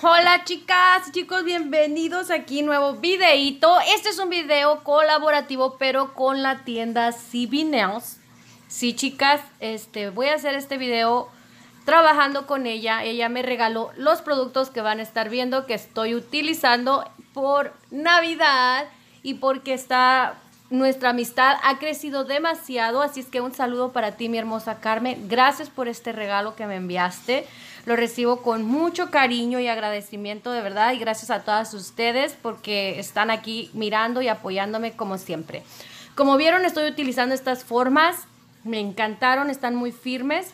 Hola chicas, chicos, bienvenidos aquí nuevo videito. Este es un video colaborativo pero con la tienda CB Sí chicas, este, voy a hacer este video trabajando con ella. Ella me regaló los productos que van a estar viendo que estoy utilizando por Navidad y porque está nuestra amistad ha crecido demasiado. Así es que un saludo para ti mi hermosa Carmen. Gracias por este regalo que me enviaste. Lo recibo con mucho cariño y agradecimiento de verdad y gracias a todas ustedes porque están aquí mirando y apoyándome como siempre. Como vieron, estoy utilizando estas formas. Me encantaron, están muy firmes,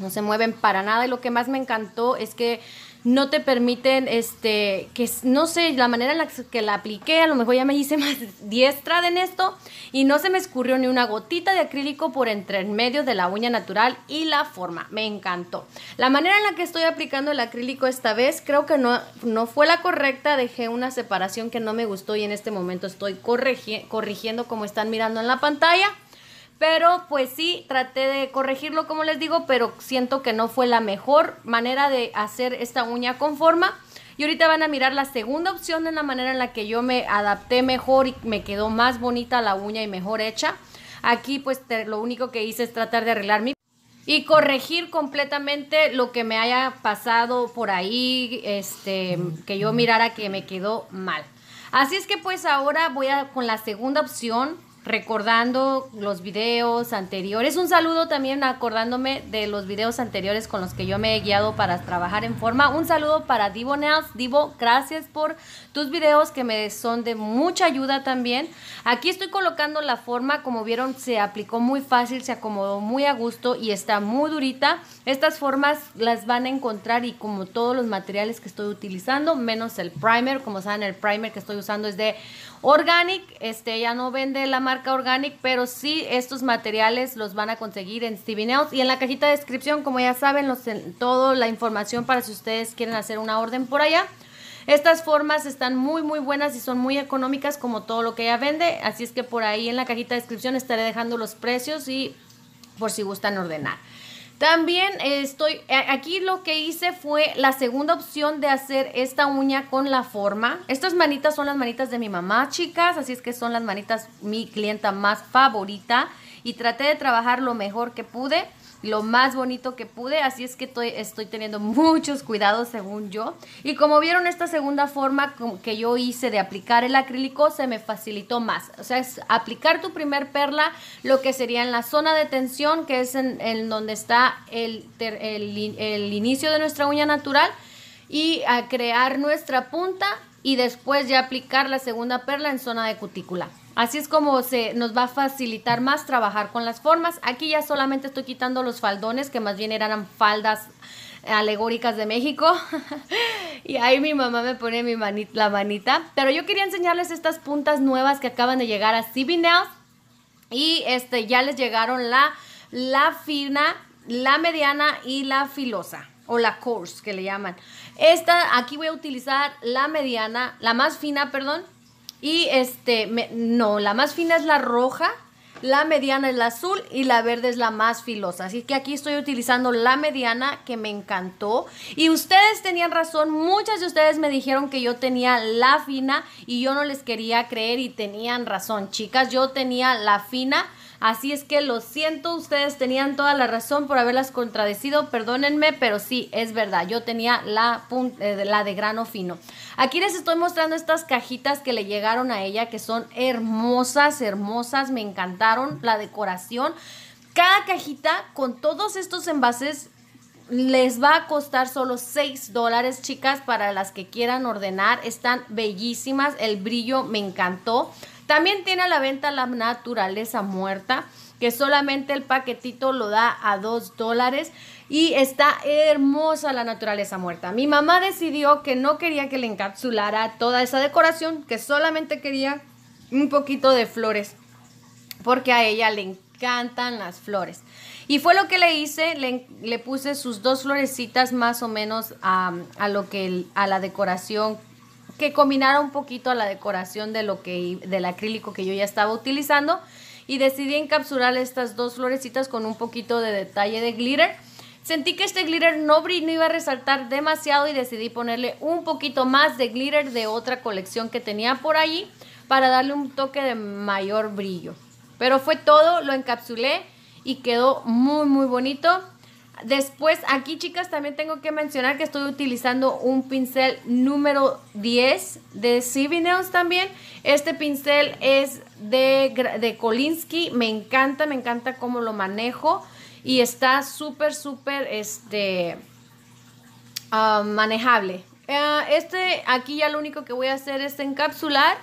no se mueven para nada y lo que más me encantó es que no te permiten, este, que no sé, la manera en la que la apliqué, a lo mejor ya me hice más diestra en esto y no se me escurrió ni una gotita de acrílico por entre el medio de la uña natural y la forma. Me encantó. La manera en la que estoy aplicando el acrílico esta vez creo que no, no fue la correcta, dejé una separación que no me gustó y en este momento estoy corrigiendo como están mirando en la pantalla. Pero pues sí, traté de corregirlo como les digo, pero siento que no fue la mejor manera de hacer esta uña con forma. Y ahorita van a mirar la segunda opción en la manera en la que yo me adapté mejor y me quedó más bonita la uña y mejor hecha. Aquí pues lo único que hice es tratar de arreglar mi y corregir completamente lo que me haya pasado por ahí, este, que yo mirara que me quedó mal. Así es que pues ahora voy a con la segunda opción recordando los videos anteriores. Un saludo también acordándome de los videos anteriores con los que yo me he guiado para trabajar en forma. Un saludo para Divo Nails Divo, gracias por tus videos que me son de mucha ayuda también. Aquí estoy colocando la forma. Como vieron, se aplicó muy fácil, se acomodó muy a gusto y está muy durita. Estas formas las van a encontrar y como todos los materiales que estoy utilizando, menos el primer. Como saben, el primer que estoy usando es de Organic. Este ya no vende la marca Organic, pero sí estos materiales los van a conseguir en Stevie out Y en la cajita de descripción, como ya saben, los, toda la información para si ustedes quieren hacer una orden por allá. Estas formas están muy muy buenas y son muy económicas como todo lo que ella vende, así es que por ahí en la cajita de descripción estaré dejando los precios y por si gustan ordenar. También eh, estoy, eh, aquí lo que hice fue la segunda opción de hacer esta uña con la forma. Estas manitas son las manitas de mi mamá, chicas, así es que son las manitas mi clienta más favorita y traté de trabajar lo mejor que pude lo más bonito que pude, así es que estoy, estoy, teniendo muchos cuidados según yo. Y como vieron esta segunda forma que yo hice de aplicar el acrílico, se me facilitó más. O sea, es aplicar tu primer perla, lo que sería en la zona de tensión, que es en, donde está el, el, inicio de nuestra uña natural, y a crear nuestra punta y después ya aplicar la segunda perla en zona de cutícula. Así es como se nos va a facilitar más trabajar con las formas. Aquí ya solamente estoy quitando los faldones, que más bien eran faldas alegóricas de México. y ahí mi mamá me pone mi la manita. Pero yo quería enseñarles estas puntas nuevas que acaban de llegar a CB Nails. Y este, ya les llegaron la, la fina, la mediana y la filosa. O la coarse, que le llaman. Esta, aquí voy a utilizar la mediana, la más fina, perdón y este, no, la más fina es la roja, la mediana es la azul y la verde es la más filosa. Así que aquí estoy utilizando la mediana que me encantó. Y ustedes tenían razón, muchas de ustedes me dijeron que yo tenía la fina y yo no les quería creer y tenían razón, chicas. Yo tenía la fina Así es que lo siento, ustedes tenían toda la razón por haberlas contradecido, perdónenme, pero sí, es verdad, yo tenía eh, la, de grano fino. Aquí les estoy mostrando estas cajitas que le llegaron a ella, que son hermosas, hermosas, me encantaron la decoración. Cada cajita con todos estos envases les va a costar solo 6 dólares, chicas, para las que quieran ordenar. Están bellísimas, el brillo me encantó. También tiene a la venta la naturaleza muerta, que solamente el paquetito lo da a 2 dólares. Y está hermosa la naturaleza muerta. Mi mamá decidió que no quería que le encapsulara toda esa decoración, que solamente quería un poquito de flores, porque a ella le encantan las flores. Y fue lo que le hice, le, puse sus dos florecitas más o menos a lo que, a la decoración que combinara un poquito a la decoración de lo que, del acrílico que yo ya estaba utilizando. Y decidí encapsular estas dos florecitas con un poquito de detalle de glitter. Sentí que este glitter no, no iba a resaltar demasiado y decidí ponerle un poquito más de glitter de otra colección que tenía por allí para darle un toque de mayor brillo. Pero fue todo, lo encapsulé y quedó muy muy bonito. Después, aquí chicas, también tengo que mencionar que estoy utilizando un pincel número 10 de Sibinails también. Este pincel es de, de Kolinsky, me encanta, me encanta cómo lo manejo y está súper, súper este, ah, manejable. Ah, este aquí ya lo único que voy a hacer es encapsular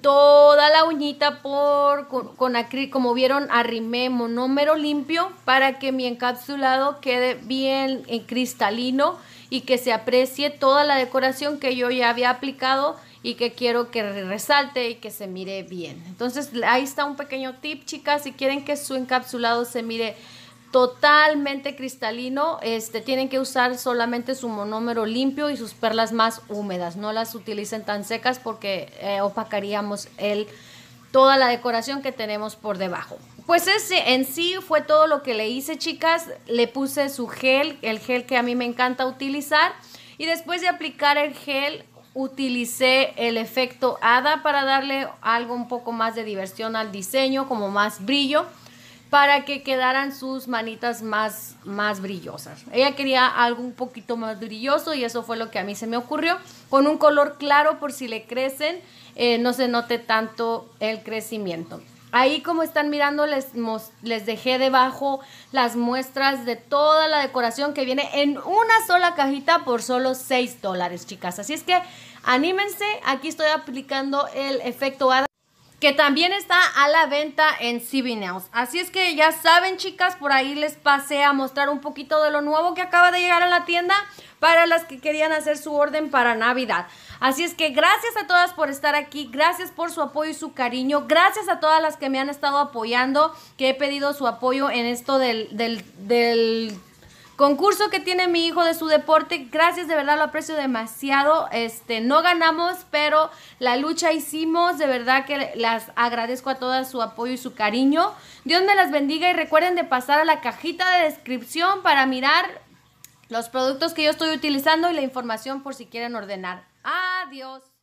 toda la uñita por con, acrílico, como vieron, arrimé monómero limpio para que mi encapsulado quede bien en eh, cristalino y que se aprecie toda la decoración que yo ya había aplicado y que quiero que resalte y que se mire bien. Entonces ahí está un pequeño tip, chicas, si quieren que su encapsulado se mire totalmente cristalino, este, tienen que usar solamente su monómero limpio y sus perlas más húmedas, no las utilicen tan secas porque eh, opacaríamos el, toda la decoración que tenemos por debajo. Pues ese en sí fue todo lo que le hice, chicas. Le puse su gel, el gel que a mí me encanta utilizar. Y después de aplicar el gel, utilicé el efecto Ada para darle algo un poco más de diversión al diseño, como más brillo para que quedaran sus manitas más, más brillosas. Ella quería algo un poquito más brilloso y eso fue lo que a mí se me ocurrió, con un color claro por si le crecen, eh, no se note tanto el crecimiento. Ahí como están mirando les, les dejé debajo las muestras de toda la decoración que viene en una sola cajita por solo 6 dólares, chicas. Así es que anímense, aquí estoy aplicando el efecto Ada que también está a la venta en CB Así es que ya saben, chicas, por ahí les pasé a mostrar un poquito de lo nuevo que acaba de llegar a la tienda para las que querían hacer su orden para Navidad. Así es que gracias a todas por estar aquí, gracias por su apoyo y su cariño, gracias a todas las que me han estado apoyando, que he pedido su apoyo en esto del, del concurso que tiene mi hijo de su deporte. Gracias, de verdad lo aprecio demasiado. Este, no ganamos, pero la lucha hicimos. De verdad que las agradezco a todas su apoyo y su cariño. Dios me las bendiga y recuerden de pasar a la cajita de descripción para mirar los productos que yo estoy utilizando y la información por si quieren ordenar. Adiós.